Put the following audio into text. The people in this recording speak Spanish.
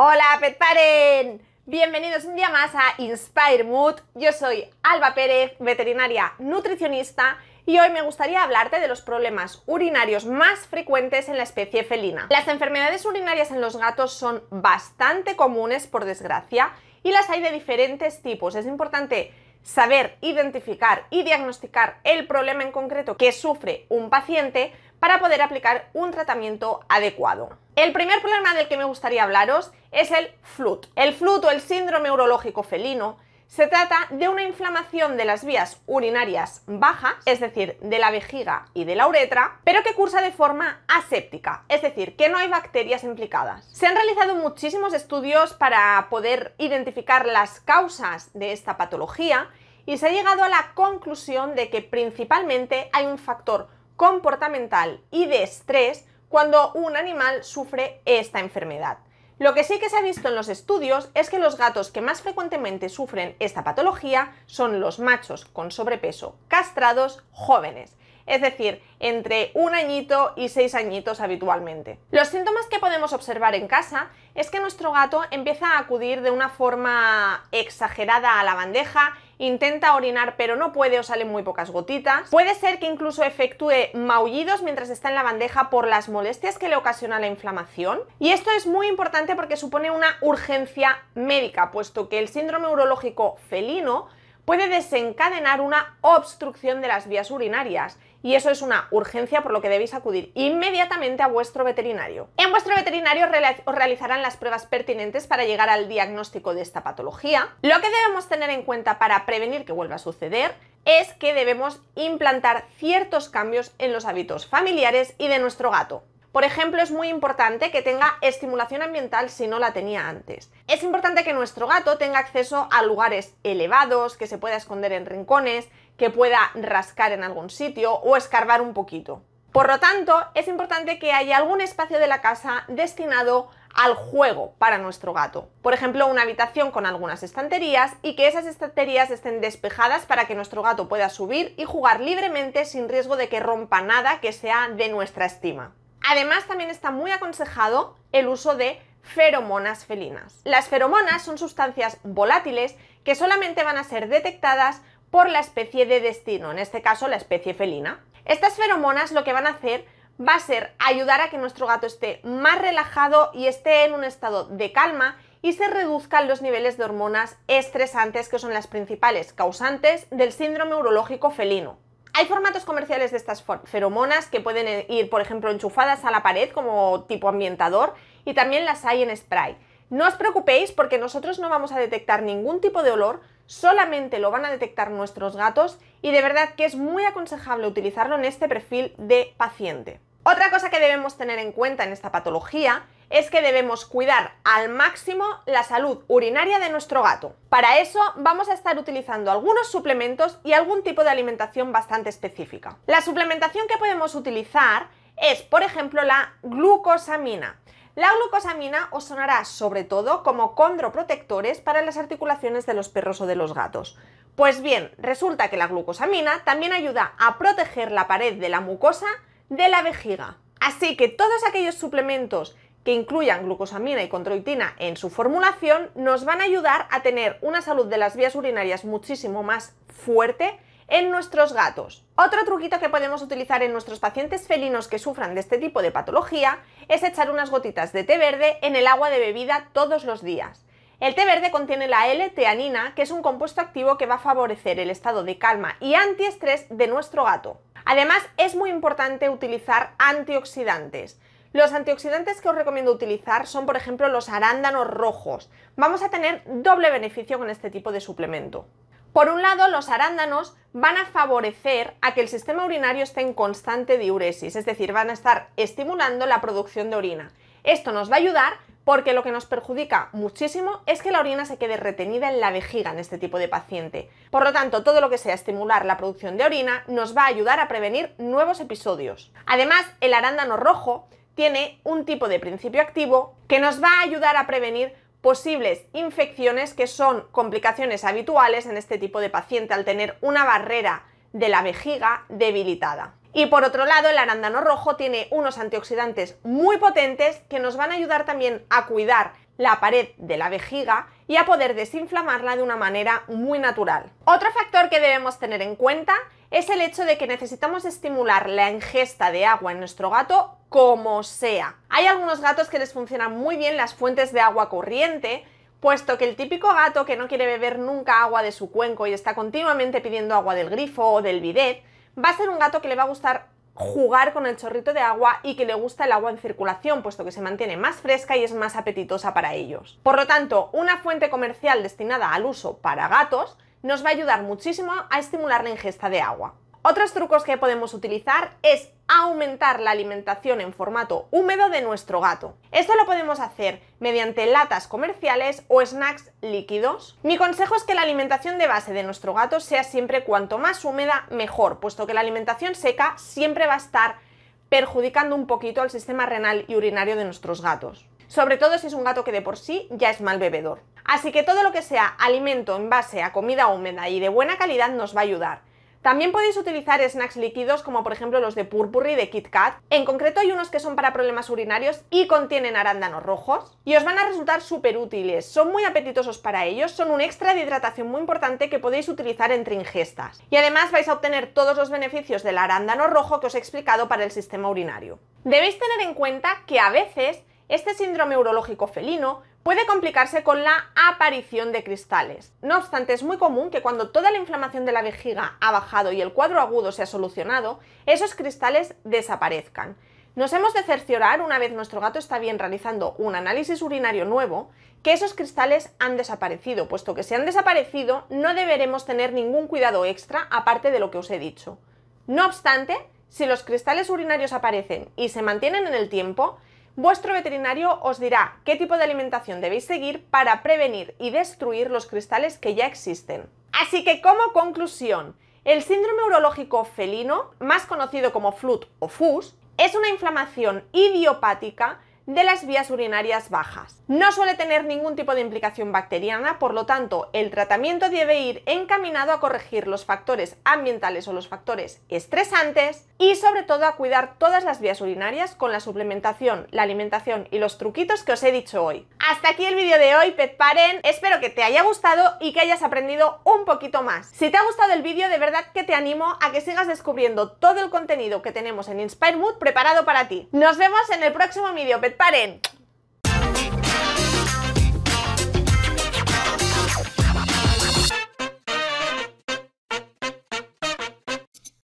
Hola, Petparen. Bienvenidos un día más a Inspire Mood. Yo soy Alba Pérez, veterinaria nutricionista, y hoy me gustaría hablarte de los problemas urinarios más frecuentes en la especie felina. Las enfermedades urinarias en los gatos son bastante comunes, por desgracia, y las hay de diferentes tipos. Es importante saber identificar y diagnosticar el problema en concreto que sufre un paciente para poder aplicar un tratamiento adecuado. El primer problema del que me gustaría hablaros es el FLUT. El FLUT o el síndrome urológico felino se trata de una inflamación de las vías urinarias bajas, es decir, de la vejiga y de la uretra, pero que cursa de forma aséptica, es decir, que no hay bacterias implicadas. Se han realizado muchísimos estudios para poder identificar las causas de esta patología y se ha llegado a la conclusión de que principalmente hay un factor comportamental y de estrés cuando un animal sufre esta enfermedad. Lo que sí que se ha visto en los estudios es que los gatos que más frecuentemente sufren esta patología son los machos con sobrepeso castrados jóvenes, es decir, entre un añito y seis añitos habitualmente. Los síntomas que podemos observar en casa es que nuestro gato empieza a acudir de una forma exagerada a la bandeja, intenta orinar pero no puede o salen muy pocas gotitas. Puede ser que incluso efectúe maullidos mientras está en la bandeja por las molestias que le ocasiona la inflamación. Y esto es muy importante porque supone una urgencia médica, puesto que el síndrome urológico felino puede desencadenar una obstrucción de las vías urinarias y eso es una urgencia por lo que debéis acudir inmediatamente a vuestro veterinario. En vuestro veterinario os realizarán las pruebas pertinentes para llegar al diagnóstico de esta patología. Lo que debemos tener en cuenta para prevenir que vuelva a suceder es que debemos implantar ciertos cambios en los hábitos familiares y de nuestro gato. Por ejemplo, es muy importante que tenga estimulación ambiental si no la tenía antes. Es importante que nuestro gato tenga acceso a lugares elevados, que se pueda esconder en rincones, que pueda rascar en algún sitio o escarbar un poquito. Por lo tanto, es importante que haya algún espacio de la casa destinado al juego para nuestro gato. Por ejemplo, una habitación con algunas estanterías y que esas estanterías estén despejadas para que nuestro gato pueda subir y jugar libremente sin riesgo de que rompa nada que sea de nuestra estima. Además, también está muy aconsejado el uso de feromonas felinas. Las feromonas son sustancias volátiles que solamente van a ser detectadas por la especie de destino, en este caso la especie felina. Estas feromonas lo que van a hacer va a ser ayudar a que nuestro gato esté más relajado y esté en un estado de calma y se reduzcan los niveles de hormonas estresantes que son las principales causantes del síndrome urológico felino. Hay formatos comerciales de estas feromonas que pueden eh, ir, por ejemplo, enchufadas a la pared como tipo ambientador y también las hay en spray. No os preocupéis porque nosotros no vamos a detectar ningún tipo de olor, solamente lo van a detectar nuestros gatos y de verdad que es muy aconsejable utilizarlo en este perfil de paciente. Otra cosa que debemos tener en cuenta en esta patología es que debemos cuidar al máximo la salud urinaria de nuestro gato. Para eso vamos a estar utilizando algunos suplementos y algún tipo de alimentación bastante específica. La suplementación que podemos utilizar es, por ejemplo, la glucosamina. La glucosamina os sonará sobre todo como condroprotectores para las articulaciones de los perros o de los gatos. Pues bien, resulta que la glucosamina también ayuda a proteger la pared de la mucosa de la vejiga. Así que todos aquellos suplementos que incluyan glucosamina y controitina en su formulación nos van a ayudar a tener una salud de las vías urinarias muchísimo más fuerte en nuestros gatos. Otro truquito que podemos utilizar en nuestros pacientes felinos que sufran de este tipo de patología es echar unas gotitas de té verde en el agua de bebida todos los días. El té verde contiene la L-teanina, que es un compuesto activo que va a favorecer el estado de calma y antiestrés de nuestro gato. Además, es muy importante utilizar antioxidantes. Los antioxidantes que os recomiendo utilizar son, por ejemplo, los arándanos rojos. Vamos a tener doble beneficio con este tipo de suplemento. Por un lado, los arándanos van a favorecer a que el sistema urinario esté en constante diuresis, es decir, van a estar estimulando la producción de orina. Esto nos va a ayudar porque lo que nos perjudica muchísimo es que la orina se quede retenida en la vejiga en este tipo de paciente. Por lo tanto, todo lo que sea estimular la producción de orina nos va a ayudar a prevenir nuevos episodios. Además, el arándano rojo tiene un tipo de principio activo que nos va a ayudar a prevenir posibles infecciones que son complicaciones habituales en este tipo de paciente al tener una barrera de la vejiga debilitada. Y por otro lado, el arándano rojo tiene unos antioxidantes muy potentes que nos van a ayudar también a cuidar la pared de la vejiga y a poder desinflamarla de una manera muy natural. Otro factor que debemos tener en cuenta es el hecho de que necesitamos estimular la ingesta de agua en nuestro gato como sea. Hay algunos gatos que les funcionan muy bien las fuentes de agua corriente, puesto que el típico gato que no quiere beber nunca agua de su cuenco y está continuamente pidiendo agua del grifo o del bidet, va a ser un gato que le va a gustar jugar con el chorrito de agua y que le gusta el agua en circulación, puesto que se mantiene más fresca y es más apetitosa para ellos. Por lo tanto, una fuente comercial destinada al uso para gatos nos va a ayudar muchísimo a estimular la ingesta de agua. Otros trucos que podemos utilizar es aumentar la alimentación en formato húmedo de nuestro gato. Esto lo podemos hacer mediante latas comerciales o snacks líquidos. Mi consejo es que la alimentación de base de nuestro gato sea siempre cuanto más húmeda mejor, puesto que la alimentación seca siempre va a estar perjudicando un poquito al sistema renal y urinario de nuestros gatos. Sobre todo si es un gato que de por sí ya es mal bebedor. Así que todo lo que sea alimento en base a comida húmeda y de buena calidad nos va a ayudar. También podéis utilizar snacks líquidos como por ejemplo los de Purpurri de Kit Kat. En concreto hay unos que son para problemas urinarios y contienen arándanos rojos y os van a resultar súper útiles. Son muy apetitosos para ellos, son un extra de hidratación muy importante que podéis utilizar entre ingestas. Y además vais a obtener todos los beneficios del arándano rojo que os he explicado para el sistema urinario. Debéis tener en cuenta que a veces este síndrome urológico felino puede complicarse con la aparición de cristales. No obstante, es muy común que cuando toda la inflamación de la vejiga ha bajado y el cuadro agudo se ha solucionado, esos cristales desaparezcan. Nos hemos de cerciorar, una vez nuestro gato está bien realizando un análisis urinario nuevo, que esos cristales han desaparecido, puesto que si han desaparecido no deberemos tener ningún cuidado extra aparte de lo que os he dicho. No obstante, si los cristales urinarios aparecen y se mantienen en el tiempo, vuestro veterinario os dirá qué tipo de alimentación debéis seguir para prevenir y destruir los cristales que ya existen. Así que como conclusión, el síndrome urológico felino, más conocido como FLUT o FUS, es una inflamación idiopática de las vías urinarias bajas. No suele tener ningún tipo de implicación bacteriana, por lo tanto, el tratamiento debe ir encaminado a corregir los factores ambientales o los factores estresantes y sobre todo a cuidar todas las vías urinarias con la suplementación, la alimentación y los truquitos que os he dicho hoy. Hasta aquí el vídeo de hoy, Pet Espero que te haya gustado y que hayas aprendido un poquito más. Si te ha gustado el vídeo, de verdad que te animo a que sigas descubriendo todo el contenido que tenemos en Inspire Mood preparado para ti. Nos vemos en el próximo vídeo, preparen.